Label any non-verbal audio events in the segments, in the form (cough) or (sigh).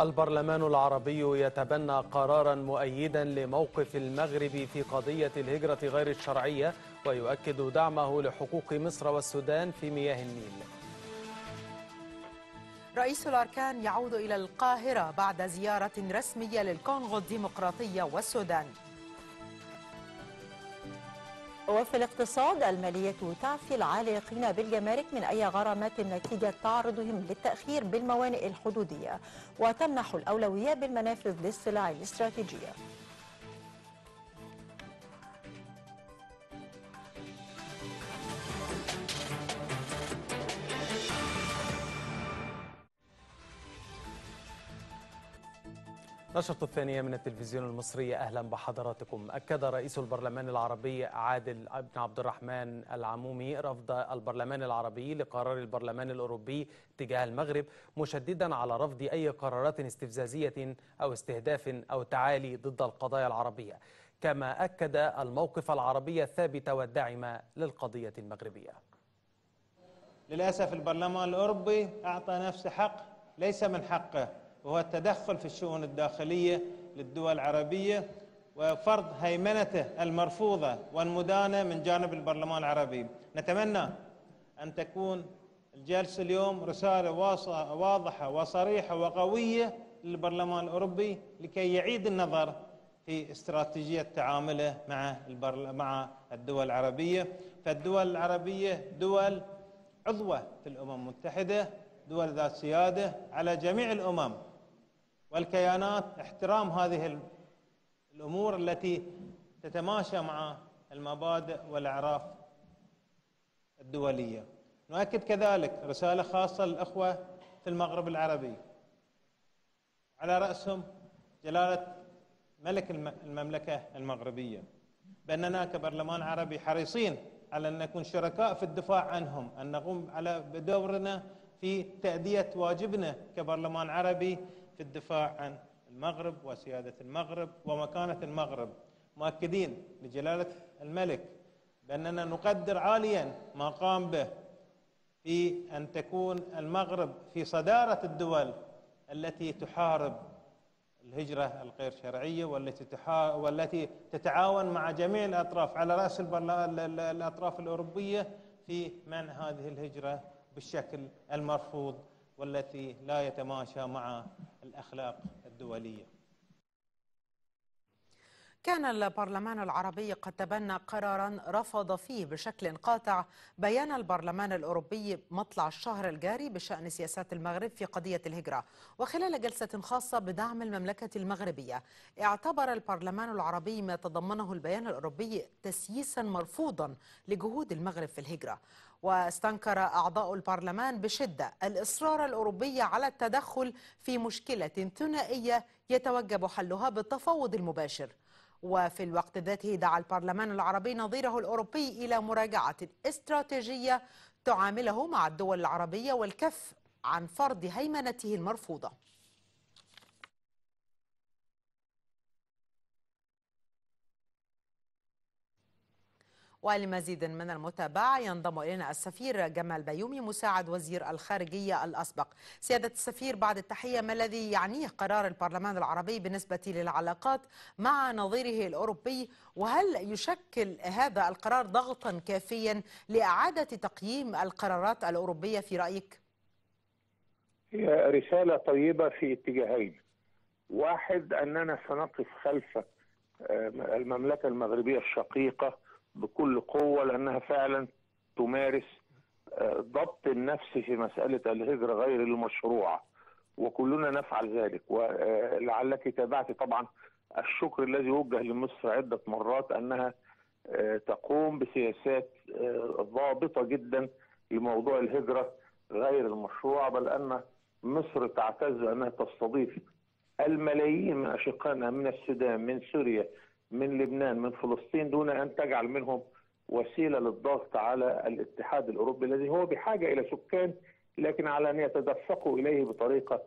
البرلمان العربي يتبنى قرارا مؤيدا لموقف المغرب في قضية الهجرة غير الشرعية ويؤكد دعمه لحقوق مصر والسودان في مياه النيل رئيس الأركان يعود إلى القاهرة بعد زيارة رسمية للكونغو الديمقراطية والسودان وفي الاقتصاد المالية تعفي العالقين بالجمارك من أي غرامات نتيجة تعرضهم للتأخير بالموانئ الحدودية وتمنح الأولوية بالمنافذ للسلع الاستراتيجية نشرة الثانية من التلفزيون المصري أهلا بحضراتكم أكد رئيس البرلمان العربي عادل بن عبد الرحمن العمومي رفض البرلمان العربي لقرار البرلمان الأوروبي تجاه المغرب مشددا على رفض أي قرارات استفزازية أو استهداف أو تعالي ضد القضايا العربية كما أكد الموقف العربي الثابت والداعم للقضية المغربية للأسف البرلمان الأوروبي أعطى نفسه حق ليس من حقه وهو التدخل في الشؤون الداخلية للدول العربية وفرض هيمنته المرفوضة والمدانة من جانب البرلمان العربي نتمنى أن تكون الجلسة اليوم رسالة واضحة وصريحة وقوية للبرلمان الأوروبي لكي يعيد النظر في استراتيجية تعامله مع مع الدول العربية فالدول العربية دول عضوة في الأمم المتحدة دول ذات سيادة على جميع الأمم والكيانات احترام هذه الامور التي تتماشى مع المبادئ والاعراف الدوليه. نؤكد كذلك رساله خاصه للاخوه في المغرب العربي. على راسهم جلاله ملك المملكه المغربيه باننا كبرلمان عربي حريصين على ان نكون شركاء في الدفاع عنهم، ان نقوم على بدورنا في تاديه واجبنا كبرلمان عربي في الدفاع عن المغرب وسيادة المغرب ومكانة المغرب مؤكدين لجلالة الملك بأننا نقدر عاليا ما قام به في أن تكون المغرب في صدارة الدول التي تحارب الهجرة الغير شرعية والتي تحا... والتي تتعاون مع جميع الأطراف على رأس البرلا... الأطراف الأوروبية في منع هذه الهجرة بالشكل المرفوض والتي لا يتماشى مع الأخلاق الدولية كان البرلمان العربي قد تبنى قرارا رفض فيه بشكل قاطع بيان البرلمان الأوروبي مطلع الشهر الجاري بشأن سياسات المغرب في قضية الهجرة وخلال جلسة خاصة بدعم المملكة المغربية اعتبر البرلمان العربي ما تضمنه البيان الأوروبي تسييسا مرفوضا لجهود المغرب في الهجرة واستنكر أعضاء البرلمان بشدة الإصرار الأوروبي على التدخل في مشكلة ثنائية يتوجب حلها بالتفاوض المباشر وفي الوقت ذاته دعا البرلمان العربي نظيره الأوروبي إلى مراجعة استراتيجية تعامله مع الدول العربية والكف عن فرض هيمنته المرفوضة ولمزيد من المتابعة ينضم إلينا السفير جمال بيومي مساعد وزير الخارجية الأسبق سيادة السفير بعد التحية ما الذي يعنيه قرار البرلمان العربي بالنسبة للعلاقات مع نظيره الأوروبي وهل يشكل هذا القرار ضغطا كافيا لإعادة تقييم القرارات الأوروبية في رأيك؟ هي رسالة طيبة في اتجاهين واحد أننا سنقف خلف آه، المملكة المغربية الشقيقة بكل قوه لانها فعلا تمارس آه، ضبط النفس في مساله الهجره غير المشروعه وكلنا نفعل ذلك ولعلك آه، تابعت طبعا الشكر الذي وجه لمصر عده مرات انها آه، تقوم بسياسات ضابطه جدا لموضوع الهجره غير المشروعه بل ان مصر تعتز انها تستضيف الملايين من اشقائنا من السودان من سوريا من لبنان من فلسطين دون ان تجعل منهم وسيله للضغط على الاتحاد الاوروبي الذي هو بحاجه الى سكان لكن على ان يتدفقوا اليه بطريقه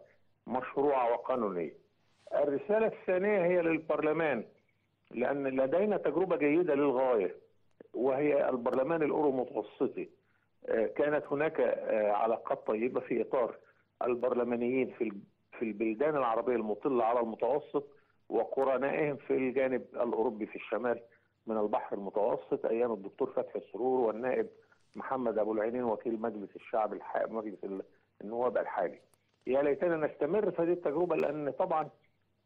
مشروعه وقانونيه. الرساله الثانيه هي للبرلمان لان لدينا تجربه جيده للغايه وهي البرلمان الاورو متوسطي آه، كانت هناك آه، علاقات طيبه في اطار البرلمانيين في في البلدان العربيه المطله على المتوسط وقرنائهم في الجانب الاوروبي في الشمال من البحر المتوسط ايام الدكتور فتحي السرور والنائب محمد ابو العينين وكيل مجلس الشعب الحالي مجلس النواب الحالي. يا ليتنا نستمر في هذه التجربه لان طبعا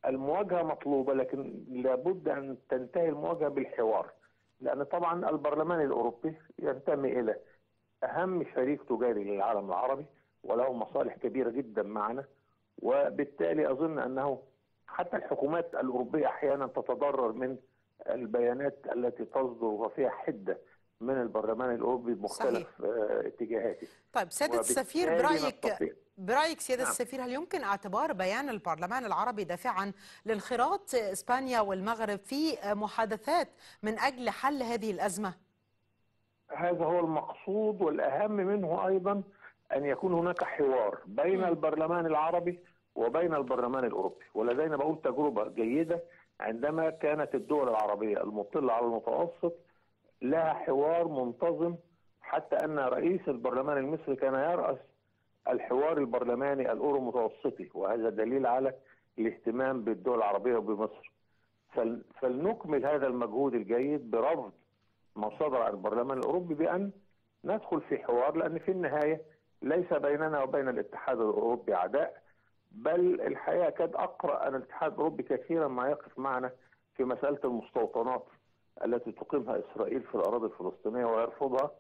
المواجهه مطلوبه لكن لابد ان تنتهي المواجهه بالحوار لان طبعا البرلمان الاوروبي ينتمي الى اهم شريك تجاري للعالم العربي وله مصالح كبيره جدا معنا وبالتالي اظن انه حتى الحكومات الأوروبية أحيانا تتضرر من البيانات التي تصدر وفيها حدة من البرلمان الأوروبي بمختلف آه، اتجاهاته طيب سيادة السفير برأيك برأيك سيادة نعم. السفير هل يمكن اعتبار بيان البرلمان العربي دافعا لانخراط إسبانيا والمغرب في محادثات من أجل حل هذه الأزمة؟ هذا هو المقصود والأهم منه أيضا أن يكون هناك حوار بين البرلمان العربي وبين البرلمان الأوروبي ولدينا بقول تجربة جيدة عندما كانت الدول العربية المطلة على المتوسط لها حوار منتظم حتى أن رئيس البرلمان المصري كان يرأس الحوار البرلماني الأورو متوسطي وهذا دليل على الاهتمام بالدول العربية وبمصر فلنكمل هذا المجهود الجيد برفض ما صدر عن البرلمان الأوروبي بأن ندخل في حوار لأن في النهاية ليس بيننا وبين الاتحاد الأوروبي عداء بل الحقيقه كاد اقرا ان الاتحاد الاوروبي كثيرا ما يقف معنا في مساله المستوطنات التي تقيمها اسرائيل في الاراضي الفلسطينيه ويرفضها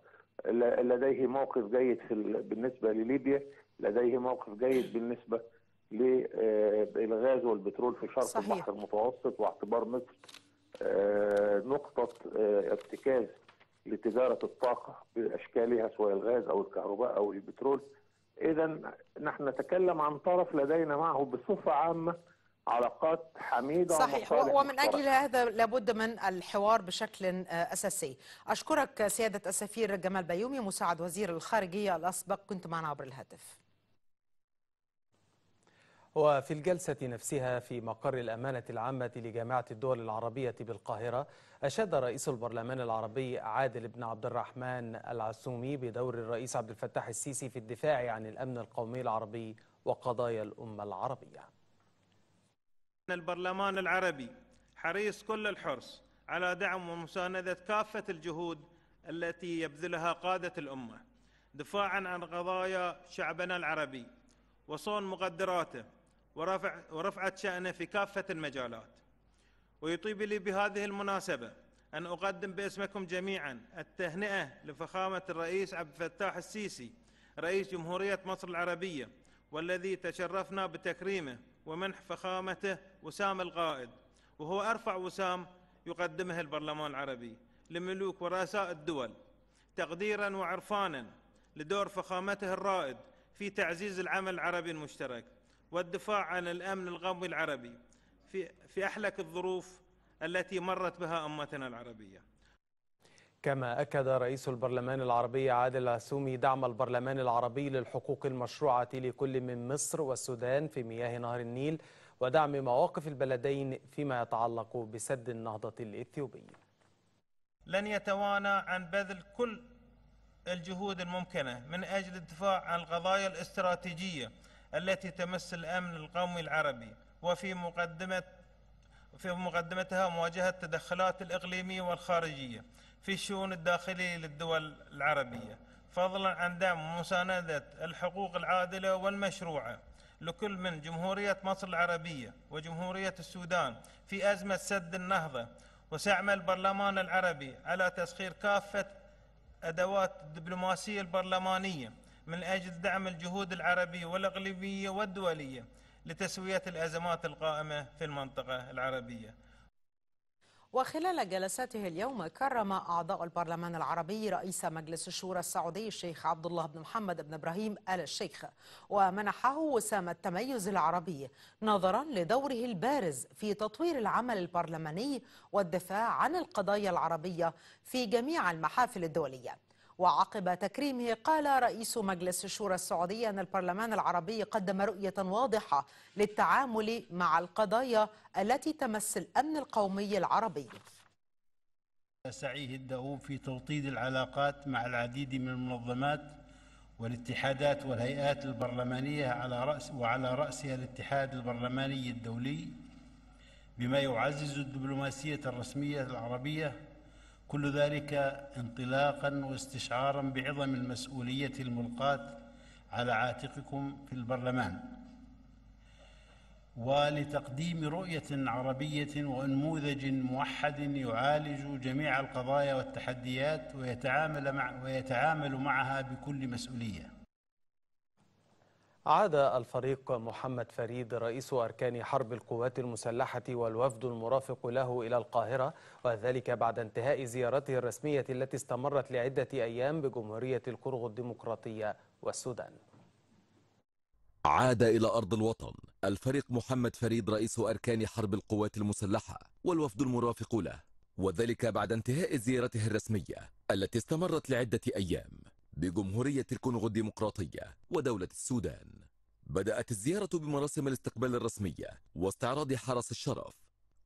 لديه موقف جيد في بالنسبه لليبيا لديه موقف جيد بالنسبه للغاز آه، والبترول في شرق صحيح. البحر المتوسط واعتبار مصر نقطه آه، آه، ارتكاز لتجاره الطاقه باشكالها سواء الغاز او الكهرباء او البترول إذا نحن نتكلم عن طرف لدينا معه بصفة عامة علاقات حميدة صحيح ومن أجل هذا لابد من الحوار بشكل آه، أساسي أشكرك سيادة السفير جمال بيومي مساعد وزير الخارجية الأسبق كنت معنا عبر الهاتف وفي الجلسة نفسها في مقر الأمانة العامة لجامعة الدول العربية بالقاهرة أشاد رئيس البرلمان العربي عادل بن عبد الرحمن العسومي بدور الرئيس عبد الفتاح السيسي في الدفاع عن الأمن القومي العربي وقضايا الأمة العربية البرلمان العربي حريص كل الحرص على دعم ومساندة كافة الجهود التي يبذلها قادة الأمة دفاعا عن قضايا شعبنا العربي وصون مقدراته ورفع ورفعت شأنه في كافة المجالات ويطيب لي بهذه المناسبة أن أقدم باسمكم جميعا التهنئة لفخامة الرئيس عبد الفتاح السيسي رئيس جمهورية مصر العربية والذي تشرفنا بتكريمه ومنح فخامته وسام القائد وهو أرفع وسام يقدمه البرلمان العربي لملوك ورؤساء الدول تقديرا وعرفانا لدور فخامته الرائد في تعزيز العمل العربي المشترك والدفاع عن الامن القومي العربي في في احلك الظروف التي مرت بها امتنا العربيه. كما اكد رئيس البرلمان العربي عادل العسومي دعم البرلمان العربي للحقوق المشروعه لكل من مصر والسودان في مياه نهر النيل ودعم مواقف البلدين فيما يتعلق بسد النهضه الاثيوبي. لن يتوانى عن بذل كل الجهود الممكنه من اجل الدفاع عن القضايا الاستراتيجيه التي تمس الامن القومي العربي وفي مقدمه في مقدمتها مواجهه التدخلات الاقليميه والخارجيه في الشؤون الداخليه للدول العربيه فضلا عن دعم ومسانده الحقوق العادله والمشروعه لكل من جمهوريه مصر العربيه وجمهوريه السودان في ازمه سد النهضه وسعم البرلمان العربي على تسخير كافه ادوات الدبلوماسيه البرلمانيه من أجل دعم الجهود العربية والأقليمية والدولية لتسوية الأزمات القائمة في المنطقة العربية وخلال جلساته اليوم كرم أعضاء البرلمان العربي رئيس مجلس الشورى السعودي الشيخ عبد الله بن محمد بن إبراهيم آل الشيخ ومنحه وسام التميز العربي نظرا لدوره البارز في تطوير العمل البرلماني والدفاع عن القضايا العربية في جميع المحافل الدولية وعقب تكريمه قال رئيس مجلس الشورى السعودي أن البرلمان العربي قدم رؤية واضحة للتعامل مع القضايا التي تمس الأمن القومي العربي سعيه الدؤوب في توطيد العلاقات مع العديد من المنظمات والاتحادات والهيئات البرلمانية على رأس وعلى رأسها الاتحاد البرلماني الدولي بما يعزز الدبلوماسية الرسمية العربية كل ذلك انطلاقا واستشعارا بعظم المسؤوليه الملقاه على عاتقكم في البرلمان ولتقديم رؤيه عربيه ونموذج موحد يعالج جميع القضايا والتحديات ويتعامل, مع ويتعامل معها بكل مسؤوليه عاد الفريق محمد فريد رئيس أركان حرب القوات المسلحة والوفد المرافق له إلى القاهرة وذلك بعد انتهاء زيارته الرسمية التي استمرت لعدة أيام بجمهورية الكونغو الديمقراطية والسودان عاد إلى أرض الوطن الفريق محمد فريد رئيس أركان حرب القوات المسلحة والوفد المرافق له وذلك بعد انتهاء زيارته الرسمية التي استمرت لعدة أيام بجمهورية الكونغو الديمقراطية ودولة السودان بدأت الزيارة بمراسم الاستقبال الرسمية واستعراض حرس الشرف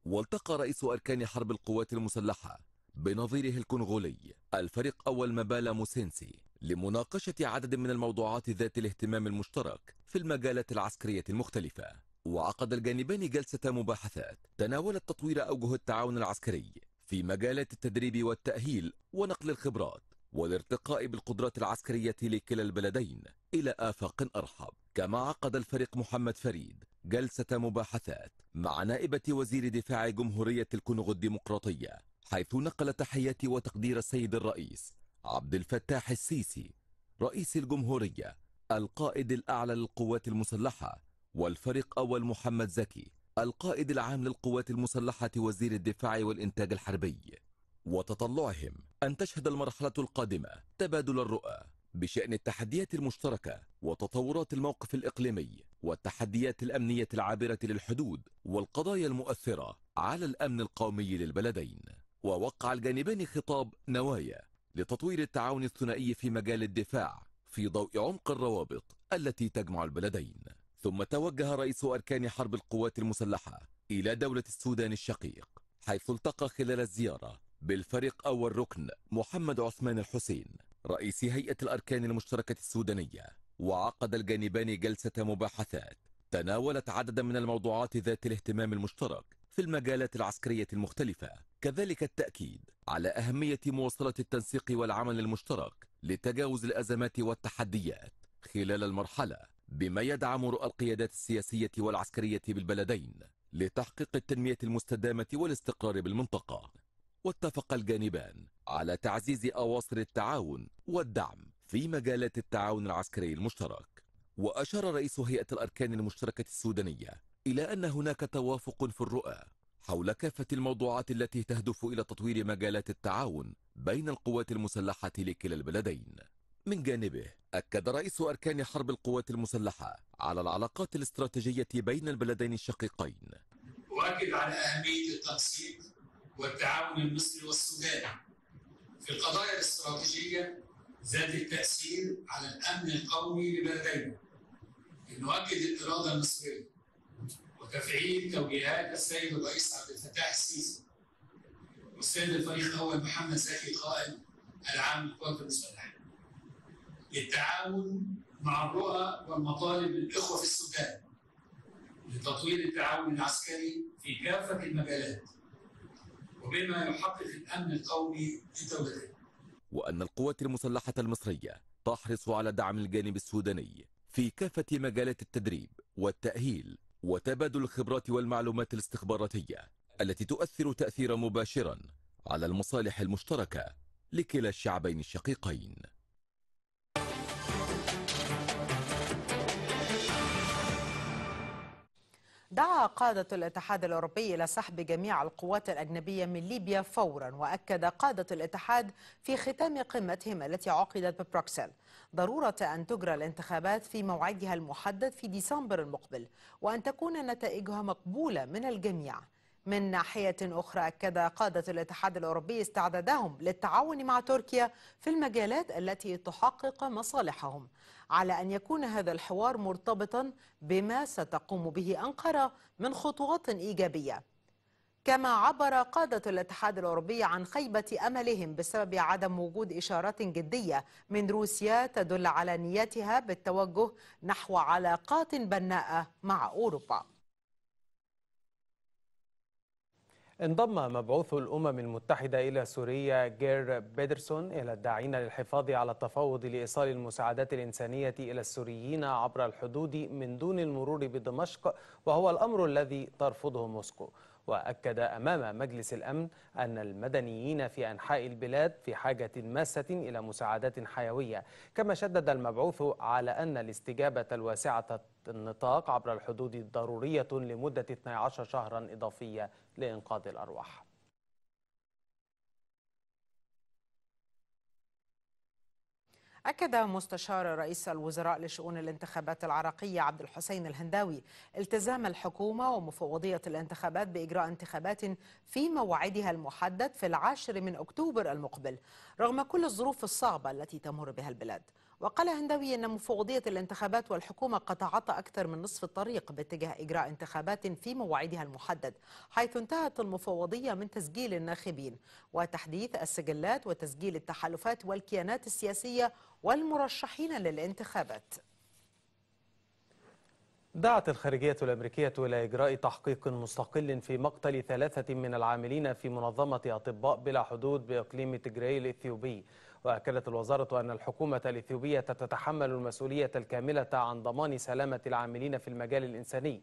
والتقى رئيس أركان حرب القوات المسلحة بنظيره الكونغولي الفريق أول مبالا موسينسي لمناقشة عدد من الموضوعات ذات الاهتمام المشترك في المجالات العسكرية المختلفة وعقد الجانبان جلسة مباحثات تناولت تطوير أوجه التعاون العسكري في مجالات التدريب والتأهيل ونقل الخبرات والارتقاء بالقدرات العسكرية لكلا البلدين إلى آفاق أرحب كما عقد الفريق محمد فريد جلسة مباحثات مع نائبة وزير دفاع جمهورية الكونغو الديمقراطية حيث نقل تحية وتقدير السيد الرئيس عبد الفتاح السيسي رئيس الجمهورية القائد الأعلى للقوات المسلحة والفريق أول محمد زكي القائد العام للقوات المسلحة وزير الدفاع والإنتاج الحربي وتطلعهم أن تشهد المرحلة القادمة تبادل الرؤى بشأن التحديات المشتركة وتطورات الموقف الإقليمي والتحديات الأمنية العابرة للحدود والقضايا المؤثرة على الأمن القومي للبلدين ووقع الجانبان خطاب نوايا لتطوير التعاون الثنائي في مجال الدفاع في ضوء عمق الروابط التي تجمع البلدين ثم توجه رئيس أركان حرب القوات المسلحة إلى دولة السودان الشقيق حيث التقى خلال الزيارة بالفريق أول ركن محمد عثمان الحسين رئيس هيئة الأركان المشتركة السودانية وعقد الجانبان جلسة مباحثات تناولت عددا من الموضوعات ذات الاهتمام المشترك في المجالات العسكرية المختلفة كذلك التأكيد على أهمية مواصلة التنسيق والعمل المشترك لتجاوز الأزمات والتحديات خلال المرحلة بما يدعم رؤى القيادات السياسية والعسكرية بالبلدين لتحقيق التنمية المستدامة والاستقرار بالمنطقة واتفق الجانبان على تعزيز أواصر التعاون والدعم في مجالات التعاون العسكري المشترك وأشار رئيس هيئة الأركان المشتركة السودانية إلى أن هناك توافق في الرؤى حول كافة الموضوعات التي تهدف إلى تطوير مجالات التعاون بين القوات المسلحة لكلا البلدين من جانبه أكد رئيس أركان حرب القوات المسلحة على العلاقات الاستراتيجية بين البلدين الشقيقين أؤكد على أهمية التنسيق والتعاون المصري والسوداني في القضايا الاستراتيجية ذات التأثير على الأمن القومي لبلدينا لنؤكد الإرادة المصرية وتفعيل توجيهات السيد الرئيس عبد الفتاح السيسي والسيد الفريق الأول محمد زكي قائد العام للقوات المسلحة للتعاون مع الرؤى والمطالب الإخوة في السودان لتطوير التعاون العسكري في كافة المجالات وبما يحقق الأمن القومي لدولته وأن القوات المسلحة المصرية تحرص على دعم الجانب السوداني في كافة مجالات التدريب والتأهيل وتبادل الخبرات والمعلومات الاستخباراتية التي تؤثر تأثيرا مباشرا على المصالح المشتركة لكلا الشعبين الشقيقين دعا قادة الاتحاد الأوروبي إلى سحب جميع القوات الأجنبية من ليبيا فورا وأكد قادة الاتحاد في ختام قمتهم التي عقدت ببروكسل ضرورة أن تجرى الانتخابات في موعدها المحدد في ديسمبر المقبل وأن تكون نتائجها مقبولة من الجميع من ناحية أخرى أكد قادة الاتحاد الأوروبي استعدادهم للتعاون مع تركيا في المجالات التي تحقق مصالحهم على أن يكون هذا الحوار مرتبطا بما ستقوم به أنقرة من خطوات إيجابية كما عبر قادة الاتحاد الأوروبي عن خيبة أملهم بسبب عدم وجود إشارات جدية من روسيا تدل على نيتها بالتوجه نحو علاقات بناءة مع أوروبا انضم مبعوث الأمم المتحدة إلى سوريا جير بيدرسون إلى الداعين للحفاظ على التفاوض لإيصال المساعدات الإنسانية إلى السوريين عبر الحدود من دون المرور بدمشق وهو الأمر الذي ترفضه موسكو وأكد أمام مجلس الأمن أن المدنيين في أنحاء البلاد في حاجة ماسة إلى مساعدات حيوية كما شدد المبعوث على أن الاستجابة الواسعة النطاق عبر الحدود ضرورية لمدة 12 شهرا إضافية لإنقاذ الأرواح أكد مستشار رئيس الوزراء لشؤون الانتخابات العراقية عبد الحسين الهنداوي التزام الحكومة ومفوضية الانتخابات بإجراء انتخابات في موعدها المحدد في العاشر من أكتوبر المقبل رغم كل الظروف الصعبة التي تمر بها البلاد وقال هندوي أن مفوضية الانتخابات والحكومة قطعت أكثر من نصف الطريق باتجاه إجراء انتخابات في موعدها المحدد حيث انتهت المفوضية من تسجيل الناخبين وتحديث السجلات وتسجيل التحالفات والكيانات السياسية والمرشحين للانتخابات دعت الخارجية الأمريكية إلى إجراء تحقيق مستقل في مقتل ثلاثة من العاملين في منظمة أطباء بلا حدود بإقليم تجري الإثيوبي وأكدت الوزارة أن الحكومة الإثيوبية تتحمل المسؤولية الكاملة عن ضمان سلامة العاملين في المجال الإنساني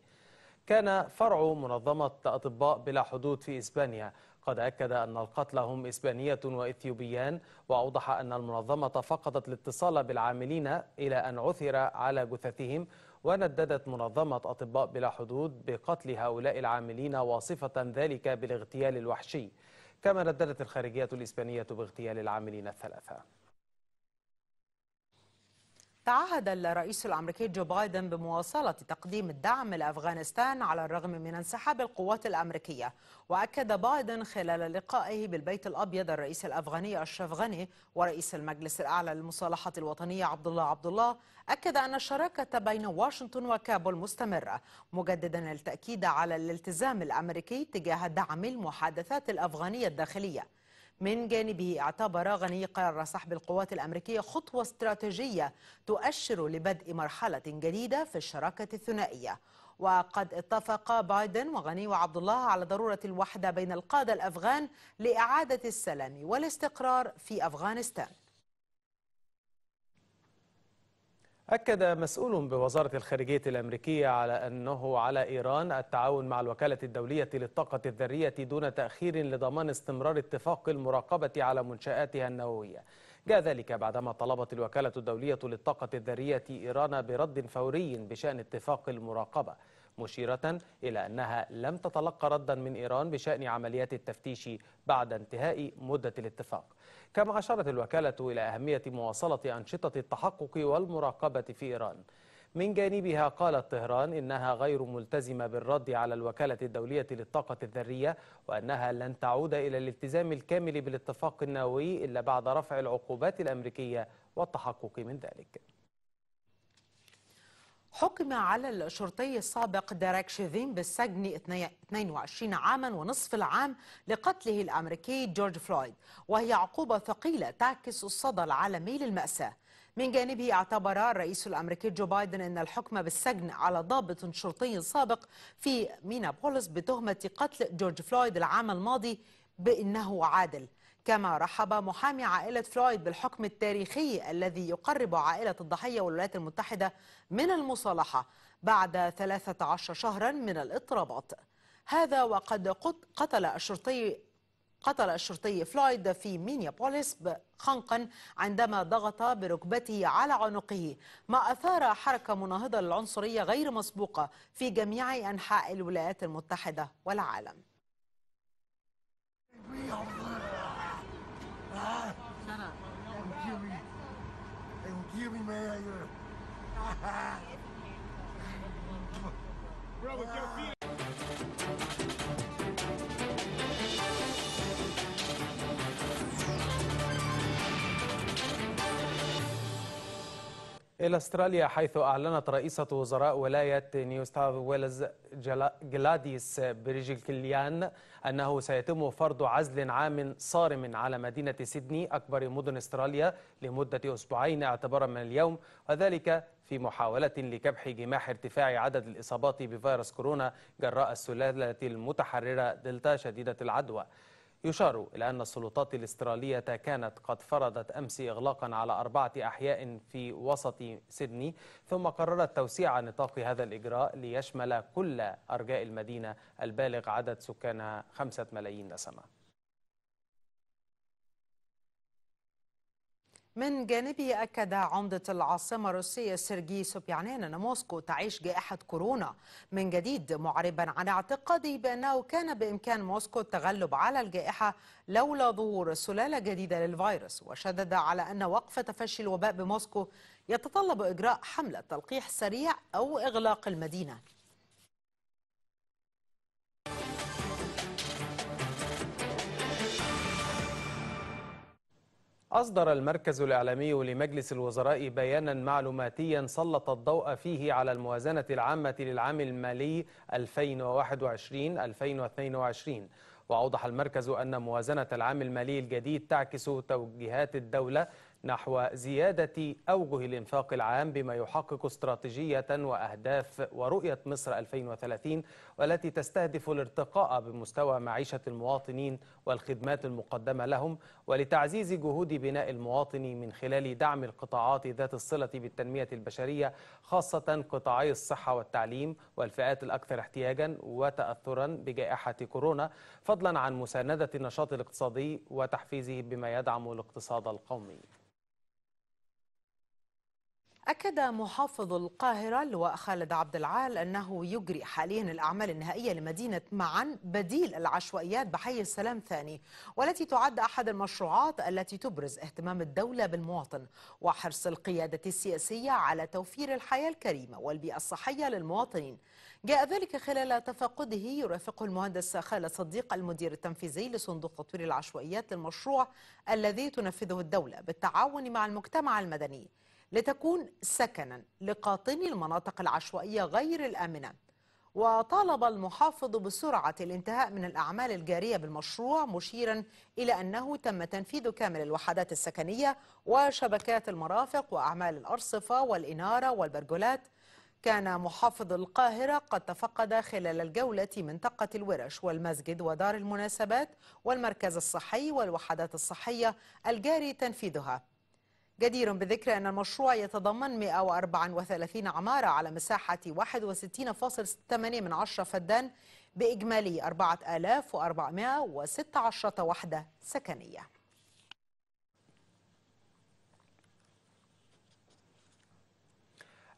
كان فرع منظمة أطباء بلا حدود في إسبانيا قد أكد أن القتلى هم إسبانية وإثيوبيان وأوضح أن المنظمة فقدت الاتصال بالعاملين إلى أن عثر على جثثهم ونددت منظمة أطباء بلا حدود بقتل هؤلاء العاملين واصفة ذلك بالاغتيال الوحشي كما رددت الخارجية الإسبانية باغتيال العاملين الثلاثة تعهد الرئيس الأمريكي جو بايدن بمواصلة تقديم الدعم لأفغانستان على الرغم من انسحاب القوات الأمريكية وأكد بايدن خلال لقائه بالبيت الأبيض الرئيس الأفغاني أشرف غني ورئيس المجلس الأعلى للمصالحة الوطنية عبد الله عبد الله أكد أن الشراكة بين واشنطن وكابول مستمرة مجددا التأكيد على الالتزام الأمريكي تجاه دعم المحادثات الأفغانية الداخلية من جانبه اعتبر غني قرار سحب القوات الأمريكية خطوة استراتيجية تؤشر لبدء مرحلة جديدة في الشراكة الثنائية وقد اتفق بايدن وغني وعبد الله على ضرورة الوحدة بين القادة الأفغان لإعادة السلام والاستقرار في أفغانستان أكد مسؤول بوزارة الخارجية الأمريكية على أنه على إيران التعاون مع الوكالة الدولية للطاقة الذرية دون تأخير لضمان استمرار اتفاق المراقبة على منشآتها النووية جاء ذلك بعدما طلبت الوكالة الدولية للطاقة الذرية إيران برد فوري بشأن اتفاق المراقبة مشيرة إلى أنها لم تتلقى ردا من إيران بشأن عمليات التفتيش بعد انتهاء مدة الاتفاق كما أشارت الوكالة إلى أهمية مواصلة أنشطة التحقق والمراقبة في إيران من جانبها قالت طهران إنها غير ملتزمة بالرد على الوكالة الدولية للطاقة الذرية وأنها لن تعود إلى الالتزام الكامل بالاتفاق النووي إلا بعد رفع العقوبات الأمريكية والتحقق من ذلك حكم على الشرطي السابق ديريك شيفين بالسجن 22 عاما ونصف العام لقتله الأمريكي جورج فلويد وهي عقوبة ثقيلة تعكس الصدى العالمي للمأساة من جانبه اعتبر الرئيس الأمريكي جو بايدن أن الحكم بالسجن على ضابط شرطي سابق في مينابوليس بتهمة قتل جورج فلويد العام الماضي بأنه عادل كما رحب محامي عائلة فلويد بالحكم التاريخي الذي يقرب عائلة الضحية والولايات المتحدة من المصالحة بعد 13 شهرا من الاضطرابات هذا وقد قتل الشرطي قتل الشرطي فلويد في مينيابوليس خنقا عندما ضغط بركبته على عنقه ما أثار حركة مناهضة للعنصرية غير مسبوقة في جميع أنحاء الولايات المتحدة والعالم God. Shut up. They will kill me. They will kill me, man. (laughs) Bro, with your feet إلى أستراليا حيث أعلنت رئيسة وزراء ولاية نيو ساوث ويلز جلاديس بريجيكليان أنه سيتم فرض عزل عام صارم على مدينة سيدني أكبر مدن أستراليا لمدة أسبوعين اعتبارا من اليوم وذلك في محاولة لكبح جماح ارتفاع عدد الإصابات بفيروس كورونا جراء السلالة المتحررة دلتا شديدة العدوى يشار إلى أن السلطات الاسترالية كانت قد فرضت أمس إغلاقا على أربعة أحياء في وسط سيدني ثم قررت توسيع نطاق هذا الإجراء ليشمل كل أرجاء المدينة البالغ عدد سكانها خمسة ملايين نسمة من جانبه أكد عمدة العاصمة الروسية سيرجي سوبيانين أن موسكو تعيش جائحة كورونا من جديد معربا عن اعتقاده بأنه كان بإمكان موسكو التغلب على الجائحة لولا ظهور سلالة جديدة للفيروس وشدد على أن وقف تفشي الوباء بموسكو يتطلب إجراء حملة تلقيح سريع أو إغلاق المدينة أصدر المركز الإعلامي لمجلس الوزراء بيانا معلوماتيا سلط الضوء فيه على الموازنة العامة للعام المالي 2021-2022 وأوضح المركز أن موازنة العام المالي الجديد تعكس توجيهات الدولة نحو زيادة أوجه الإنفاق العام بما يحقق استراتيجية وأهداف ورؤية مصر 2030 والتي تستهدف الارتقاء بمستوى معيشة المواطنين والخدمات المقدمة لهم ولتعزيز جهود بناء المواطن من خلال دعم القطاعات ذات الصلة بالتنمية البشرية خاصة قطاعي الصحة والتعليم والفئات الأكثر احتياجا وتأثرا بجائحة كورونا فضلا عن مساندة النشاط الاقتصادي وتحفيزه بما يدعم الاقتصاد القومي أكد محافظ القاهرة اللواء خالد عبد العال أنه يجري حاليا الأعمال النهائية لمدينة معن بديل العشوائيات بحي السلام ثاني والتي تعد أحد المشروعات التي تبرز اهتمام الدولة بالمواطن وحرص القيادة السياسية على توفير الحياة الكريمة والبيئة الصحية للمواطنين جاء ذلك خلال تفقده يرافقه المهندس خالد صديق المدير التنفيذي لصندوق تطوير العشوائيات للمشروع الذي تنفذه الدولة بالتعاون مع المجتمع المدني لتكون سكنا لقاطني المناطق العشوائية غير الآمنة وطالب المحافظ بسرعة الانتهاء من الأعمال الجارية بالمشروع مشيرا إلى أنه تم تنفيذ كامل الوحدات السكنية وشبكات المرافق وأعمال الأرصفة والإنارة والبرجولات كان محافظ القاهرة قد تفقد خلال الجولة منطقة الورش والمسجد ودار المناسبات والمركز الصحي والوحدات الصحية الجاري تنفيذها جدير بالذكر أن المشروع يتضمن 134 عمارة على مساحة 61.8 فدان بإجمالي 4416 وحدة سكنية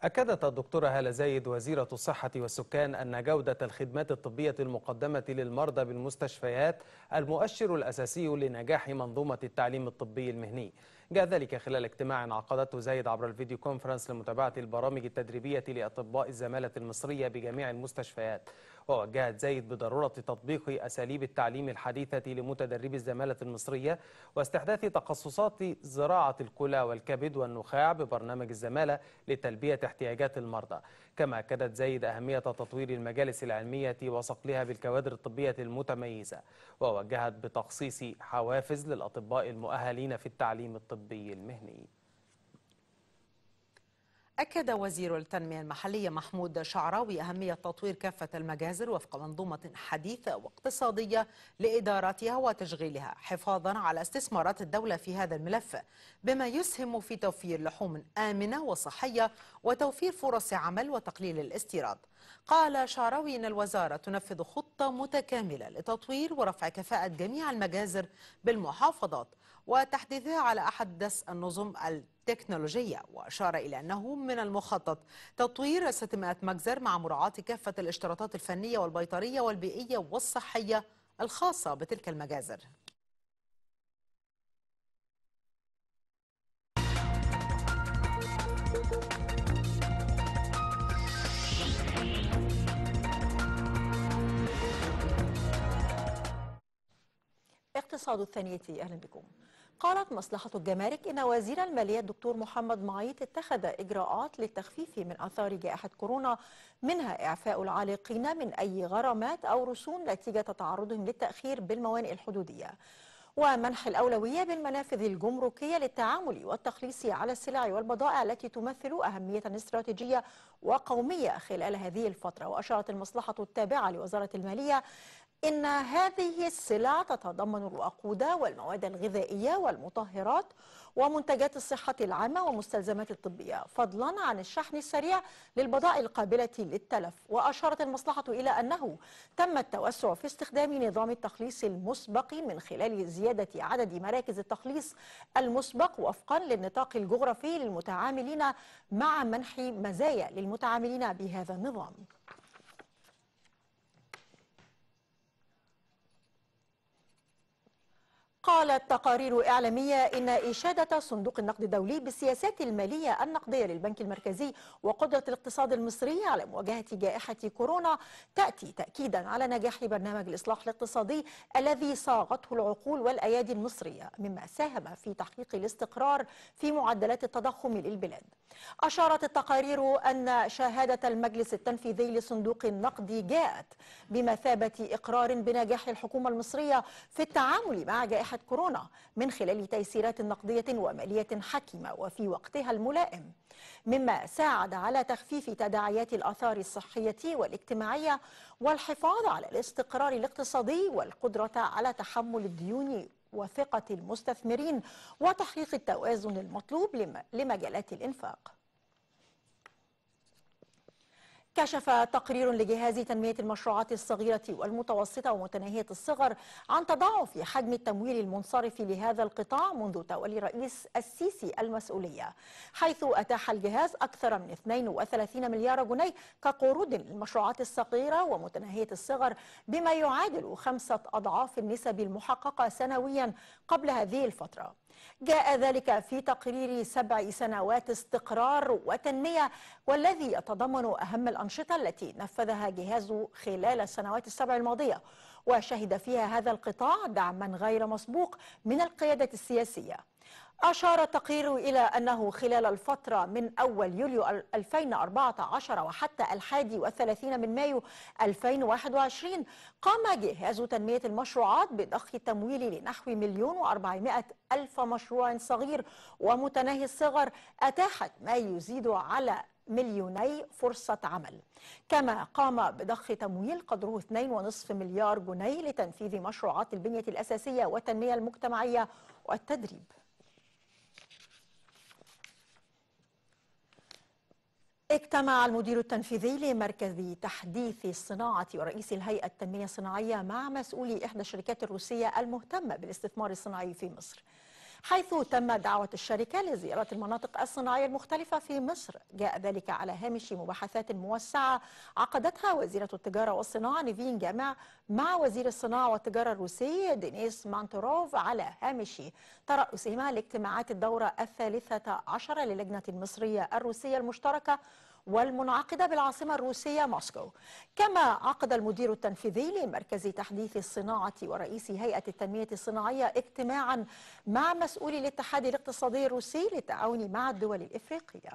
أكدت الدكتورة هالة زايد وزيرة الصحة والسكان أن جودة الخدمات الطبية المقدمة للمرضى بالمستشفيات المؤشر الأساسي لنجاح منظومة التعليم الطبي المهني جاء ذلك خلال اجتماع عقدته زايد عبر الفيديو كونفرنس لمتابعة البرامج التدريبية لأطباء الزمالة المصرية بجميع المستشفيات ووجهت زايد بضرورة تطبيق أساليب التعليم الحديثة لمتدربي الزمالة المصرية واستحداث تخصصات زراعة الكلى والكبد والنخاع ببرنامج الزمالة لتلبية احتياجات المرضى كما أكدت زايد أهمية تطوير المجالس العلمية وصقلها بالكوادر الطبية المتميزة ووجهت بتخصيص حوافز للأطباء المؤهلين في التعليم الطبي المهني أكد وزير التنمية المحلية محمود شعراوي أهمية تطوير كافة المجازر وفق منظومة حديثة واقتصادية لإدارتها وتشغيلها حفاظا على استثمارات الدولة في هذا الملف بما يسهم في توفير لحوم آمنة وصحية وتوفير فرص عمل وتقليل الاستيراد قال شعراوي إن الوزارة تنفذ خطة متكاملة لتطوير ورفع كفاءة جميع المجازر بالمحافظات وتحديثها على أحدث النظم تكنولوجية وأشار إلى أنه من المخطط تطوير 600 مجزر مع مراعاة كافة الاشتراطات الفنية والبيطرية والبيئية والصحية الخاصة بتلك المجازر اقتصاد الثانية أهلا بكم قالت مصلحة الجمارك إن وزير المالية الدكتور محمد معيط اتخذ إجراءات للتخفيف من آثار جائحة كورونا منها إعفاء العالقين من أي غرامات أو رسوم نتيجة تعرضهم للتأخير بالموانئ الحدودية ومنح الأولوية بالمنافذ الجمركية للتعامل والتخليص على السلع والبضائع التي تمثل أهمية استراتيجية وقومية خلال هذه الفترة وأشارت المصلحة التابعة لوزارة المالية إن هذه السلع تتضمن الوقود والمواد الغذائية والمطهرات ومنتجات الصحة العامة والمستلزمات الطبية فضلا عن الشحن السريع للبضائع القابلة للتلف وأشارت المصلحة إلى أنه تم التوسع في استخدام نظام التخليص المسبق من خلال زيادة عدد مراكز التخليص المسبق وفقا للنطاق الجغرافي للمتعاملين مع منح مزايا للمتعاملين بهذا النظام قالت تقارير إعلامية إن إشادة صندوق النقد الدولي بالسياسات المالية النقدية للبنك المركزي وقدرة الاقتصاد المصري على مواجهة جائحة كورونا تأتي تأكيدا على نجاح برنامج الإصلاح الاقتصادي الذي صاغته العقول والأيادي المصرية مما ساهم في تحقيق الاستقرار في معدلات التضخم للبلاد أشارت التقارير أن شهادة المجلس التنفيذي لصندوق النقد جاءت بمثابة إقرار بنجاح الحكومة المصرية في التعامل مع جائحة كورونا من خلال تيسيرات نقدية ومالية حكيمة وفي وقتها الملائم مما ساعد على تخفيف تداعيات الآثار الصحية والاجتماعية والحفاظ على الاستقرار الاقتصادي والقدرة على تحمل الديون وثقة المستثمرين وتحقيق التوازن المطلوب لمجالات الإنفاق كشف تقرير لجهاز تنمية المشروعات الصغيرة والمتوسطة ومتناهية الصغر عن تضاعف حجم التمويل المنصرف لهذا القطاع منذ تولي رئيس السيسي المسؤولية حيث أتاح الجهاز أكثر من 32 مليار جنيه كقروض للمشروعات الصغيرة ومتناهية الصغر بما يعادل خمسة أضعاف النسب المحققة سنويا قبل هذه الفترة جاء ذلك في تقرير سبع سنوات استقرار وتنمية والذي يتضمن أهم الأنشطة التي نفذها جهازه خلال السنوات السبع الماضية وشهد فيها هذا القطاع دعما غير مسبوق من القيادة السياسية أشار التقرير إلى أنه خلال الفترة من أول يوليو 2014 وحتى الحادي والثلاثين من مايو 2021 قام جهاز تنمية المشروعات بضخ التمويل لنحو مليون وأربعمائة ألف مشروع صغير ومتناهي الصغر أتاحت ما يزيد على مليوني فرصة عمل كما قام بضخ تمويل قدره 2.5 مليار جنيه لتنفيذ مشروعات البنية الأساسية والتنمية المجتمعية والتدريب اجتمع المدير التنفيذي لمركز تحديث الصناعة ورئيس الهيئة التنمية الصناعية مع مسؤولي إحدى الشركات الروسية المهتمة بالاستثمار الصناعي في مصر حيث تم دعوة الشركة لزيارة المناطق الصناعية المختلفة في مصر جاء ذلك على هامش مباحثات موسعة عقدتها وزيرة التجارة والصناعة نيفين جامع مع وزير الصناعة والتجارة الروسي دينيس مانتروف على هامش ترأسهما لاجتماعات الدورة الثالثة عشر للجنة المصرية الروسية المشتركة والمنعقدة بالعاصمة الروسية موسكو كما عقد المدير التنفيذي لمركز تحديث الصناعة ورئيس هيئة التنمية الصناعية اجتماعا مع مسؤولي الاتحاد الاقتصادي الروسي للتعاون مع الدول الإفريقية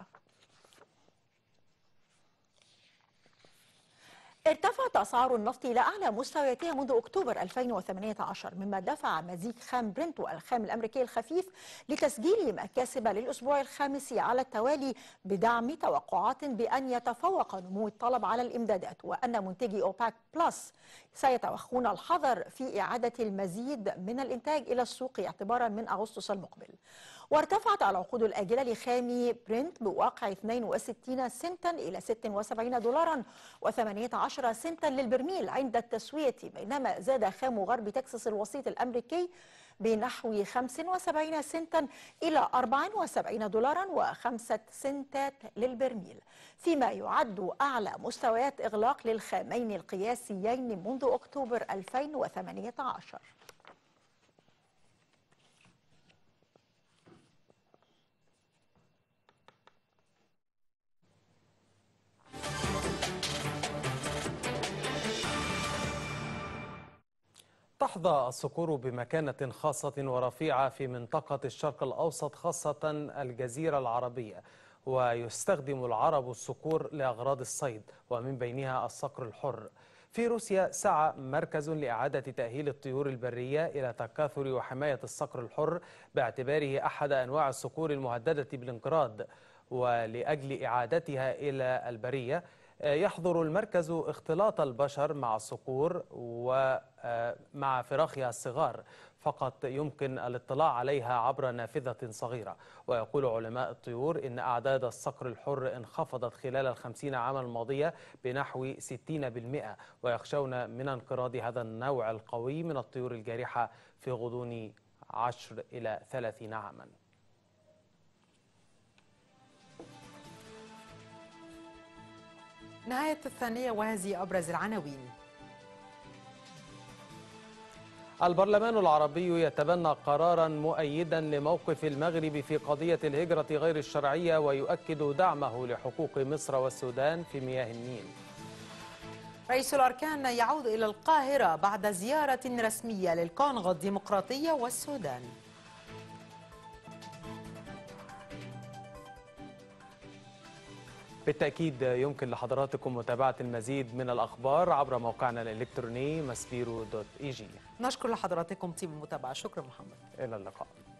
ارتفعت أسعار النفط إلى أعلى مستوياتها منذ أكتوبر 2018 مما دفع مزيج خام برنت والخام الأمريكي الخفيف لتسجيل مكاسب للأسبوع الخامس على التوالي بدعم توقعات بأن يتفوق نمو الطلب على الإمدادات وأن منتجي أوباك بلس سيتوخون الحذر في إعادة المزيد من الإنتاج إلى السوق اعتبارا من أغسطس المقبل وارتفعت العقود الآجلة لخامي برنت بواقع 62 سنتا إلى 76 دولارا و18 سنتا للبرميل عند التسوية بينما زاد خام غرب تكساس الوسيط الأمريكي بنحو 75 سنتا إلى 74 دولارا و5 سنتات للبرميل فيما يعد أعلى مستويات إغلاق للخامين القياسيين منذ أكتوبر 2018 يحظى الصقور بمكانة خاصة ورفيعة في منطقة الشرق الأوسط خاصة الجزيرة العربية ويستخدم العرب الصقور لأغراض الصيد ومن بينها الصقر الحر في روسيا سعى مركز لإعادة تأهيل الطيور البرية إلى تكاثر وحماية الصقر الحر باعتباره أحد أنواع الصقور المهددة بالانقراض ولأجل إعادتها إلى البرية يحظر المركز اختلاط البشر مع الصقور ومع آه، فراخها الصغار فقط يمكن الاطلاع عليها عبر نافذة صغيرة ويقول علماء الطيور إن أعداد الصقر الحر انخفضت خلال الخمسين عاما الماضية بنحو 60% ويخشون من انقراض هذا النوع القوي من الطيور الجارحة في غضون 10 إلى 30 عاماً نهاية الثانية وهذه أبرز العناوين البرلمان العربي يتبنى قرارا مؤيدا لموقف المغرب في قضية الهجرة غير الشرعية ويؤكد دعمه لحقوق مصر والسودان في مياه النيل رئيس الأركان يعود إلى القاهرة بعد زيارة رسمية للكونغو الديمقراطية والسودان بالتأكيد يمكن لحضراتكم متابعة المزيد من الأخبار عبر موقعنا الإلكتروني مسبيرو دوت إيجي نشكر لحضراتكم تيم المتابعة شكرا محمد إلى اللقاء